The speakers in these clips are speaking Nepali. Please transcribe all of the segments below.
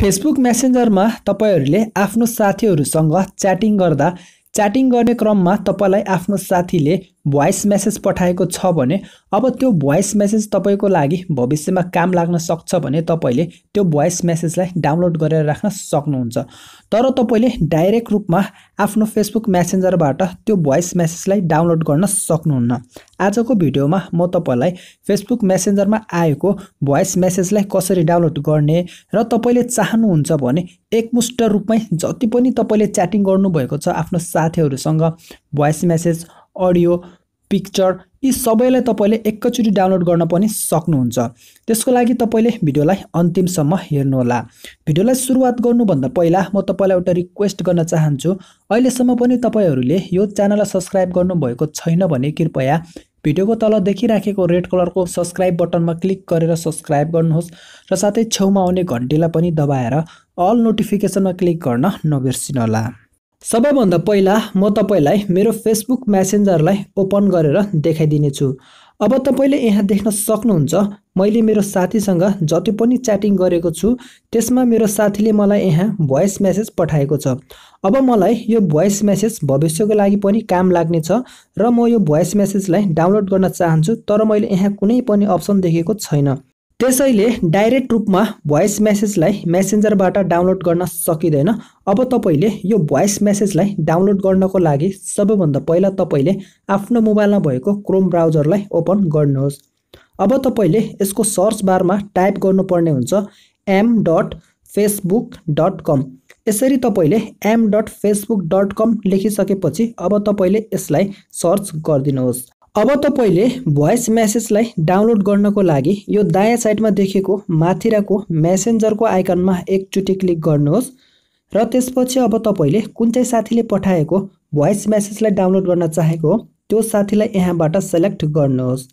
फेसबुक मेसेन्जरमा तपाईँहरूले आफ्नो साथीहरूसँग च्याटिङ गर्दा च्याटिङ गर्ने क्रममा तपाईँलाई आफ्नो साथीले भोइस मेसेज पठाएको छ भने अब त्यो भोइस मेसेज तपाईँको लागि भविष्यमा काम लाग्न सक्छ भने तपाईँले त्यो भोइस मेसेजलाई डाउनलोड गरेर राख्न सक्नुहुन्छ तर तपाईँले डाइरेक्ट रूपमा आफ्नो फेसबुक म्यासेन्जरबाट त्यो भोइस मेसेजलाई डाउनलोड गर्न सक्नुहुन्न आजको भिडियोमा म तपाईँलाई फेसबुक म्यासेन्जरमा आएको भोइस मेसेजलाई कसरी डाउनलोड गर्ने र तपाईँले चाहनुहुन्छ भने एकमुष्ट रूपमै जति पनि तपाईँले च्याटिङ गर्नुभएको छ आफ्नो साथीहरूसँग भोइस मेसेज अडियो पिक्चर यी सबैलाई तपाईँले एकैचोटि डाउनलोड गर्न पनि सक्नुहुन्छ त्यसको लागि तपाईँले भिडियोलाई अन्तिमसम्म हेर्नुहोला भिडियोलाई सुरुवात गर्नुभन्दा पहिला म तपाईँलाई एउटा रिक्वेस्ट गर्न चाहन्छु अहिलेसम्म पनि तपाईँहरूले यो च्यानललाई सब्सक्राइब गर्नुभएको छैन भने कृपया भिडियोको तल देखिराखेको रेड कलरको सब्सक्राइब बटनमा क्लिक गरेर सब्सक्राइब गर्नुहोस् र साथै छेउमा आउने घन्टीलाई पनि दबाएर अल नोटिफिकेसनमा क्लिक गर्न नबिर्सिनुहोला सबैभन्दा पहिला म तपाईँलाई मेरो फेसबुक म्यासेन्जरलाई ओपन गरेर देखाइदिनेछु अब तपाईँले यहाँ देख्न सक्नुहुन्छ मैले मेरो साथीसँग जति पनि च्याटिङ गरेको छु त्यसमा मेरो साथीले मलाई यहाँ भोइस म्यासेज पठाएको छ अब मलाई यो भोइस म्यासेज भविष्यको लागि पनि काम लाग्नेछ र म यो भोइस म्यासेजलाई डाउनलोड गर्न चाहन्छु तर मैले यहाँ कुनै पनि अप्सन देखेको छैन त्यसैले डाइरेक्ट रूपमा भोइस मेसेजलाई मेसेन्जरबाट डाउनलोड गर्न सकिँदैन अब तपाईँले यो भोइस मेसेजलाई डाउनलोड गर्नको लागि सबैभन्दा पहिला तपाईँले आफ्नो मोबाइलमा भएको क्रोम ब्राउजरलाई ओपन गर्नुहोस् अब तपाईँले यसको सर्च बारमा टाइप गर्नुपर्ने हुन्छ M dot Facebook dot com यसरी तपाईँले M dot Facebook dot com लेखिसकेपछि अब तपाईँले यसलाई सर्च गरिदिनुहोस् अब तपाईँले भोइस म्यासेजलाई डाउनलोड गर्नको लागि यो दायाँ साइडमा देखेको माथिराको मेसेन्जरको आइकनमा एकचोटि क्लिक गर्नुहोस् र त्यसपछि अब तपाईँले कुन चाहिँ साथीले पठाएको भोइस म्यासेजलाई डाउनलोड गर्न चाहेको हो त्यो साथीलाई यहाँबाट सेलेक्ट गर्नुहोस्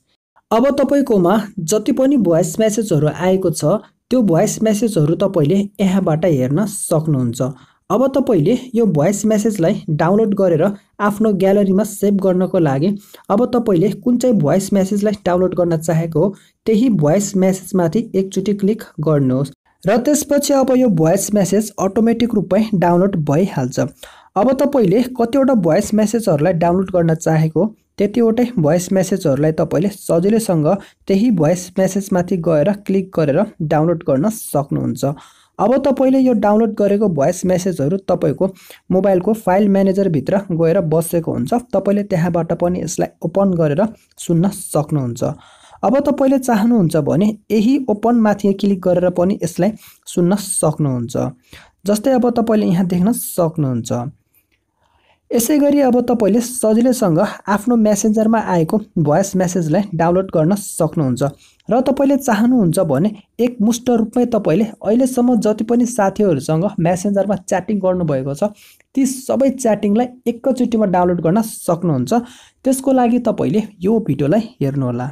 अब तपाईँकोमा जति पनि भोइस म्यासेजहरू आएको छ त्यो भोइस म्यासेजहरू तपाईँले यहाँबाट हेर्न सक्नुहुन्छ अब तपाईँले यो भोइस म्यासेजलाई डाउनलोड गरेर आफ्नो ग्यालरीमा सेभ गर्नको लागि अब तपाईँले कुन चाहिँ भोइस म्यासेजलाई डाउनलोड गर्न चाहेको हो त्यही भोइस म्यासेजमाथि एकचोटि क्लिक गर्नुहोस् र त्यसपछि अब यो भोइस म्यासेज अटोमेटिक रूपमै डाउनलोड भइहाल्छ अब तपाईँले कतिवटा भोइस म्यासेजहरूलाई डाउनलोड गर्न चाहेको त्यतिवटै भोइस म्यासेजहरूलाई तपाईँले सजिलैसँग त्यही भोइस म्यासेजमाथि गएर क्लिक गरेर डाउनलोड गर्न सक्नुहुन्छ अब तपाईँले यो डाउनलोड गरेको भोइस मेसेजहरू तपाईँको मोबाइलको फाइल म्यानेजरभित्र गएर बसेको हुन्छ तपाईँले त्यहाँबाट पनि यसलाई ओपन गरेर सुन्न सक्नुहुन्छ अब तपाईँले चाहनुहुन्छ भने यही ओपनमाथि क्लिक गरेर पनि यसलाई सुन्न सक्नुहुन्छ जस्तै अब तपाईँले यहाँ देख्न सक्नुहुन्छ यसै गरी अब तपाईँले सजिलैसँग आफ्नो मेसेन्जरमा आएको भोइस मेसेजलाई डाउनलोड गर्न सक्नुहुन्छ र तपाईँले चाहनुहुन्छ भने एकमुष्ट रूपमै तपाईँले अहिलेसम्म जति पनि साथीहरूसँग मेसेन्जरमा च्याटिङ गर्नुभएको छ ती सबै च्याटिङलाई एकैचोटिमा डाउनलोड गर्न सक्नुहुन्छ त्यसको लागि तपाईँले यो भिडियोलाई हेर्नुहोला